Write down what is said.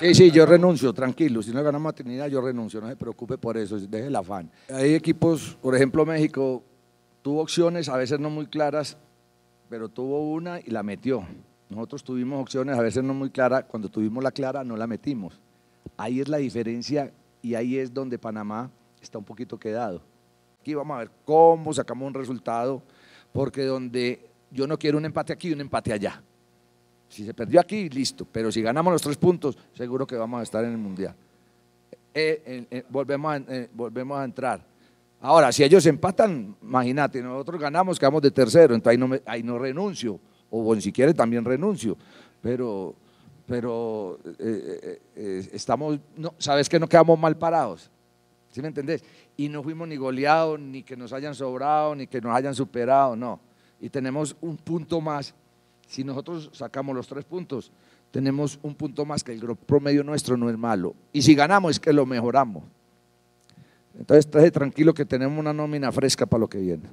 Sí, sí, yo renuncio, tranquilo. Si no ganamos a Trinidad, yo renuncio, no se preocupe por eso, deje el afán. Hay equipos, por ejemplo, México tuvo opciones, a veces no muy claras, pero tuvo una y la metió. Nosotros tuvimos opciones, a veces no muy claras, cuando tuvimos la clara no la metimos. Ahí es la diferencia y ahí es donde Panamá está un poquito quedado. Aquí vamos a ver cómo sacamos un resultado, porque donde yo no quiero un empate aquí, y un empate allá. Si se perdió aquí, listo. Pero si ganamos los tres puntos, seguro que vamos a estar en el mundial. Eh, eh, eh, volvemos, a, volvemos a entrar. Ahora, si ellos empatan, imagínate, nosotros ganamos, quedamos de tercero, entonces ahí no, renuncio, o si quiere también renuncio, pero, pero estamos, sabes que no quedamos mal parados, ¿sí me entendés? Y no fuimos ni goleados, ni que nos hayan sobrado, ni que nos hayan superado, no. Y tenemos un punto más si nosotros sacamos los tres puntos, tenemos un punto más que el promedio nuestro no es malo. Y si ganamos es que lo mejoramos. Entonces traje tranquilo que tenemos una nómina fresca para lo que viene.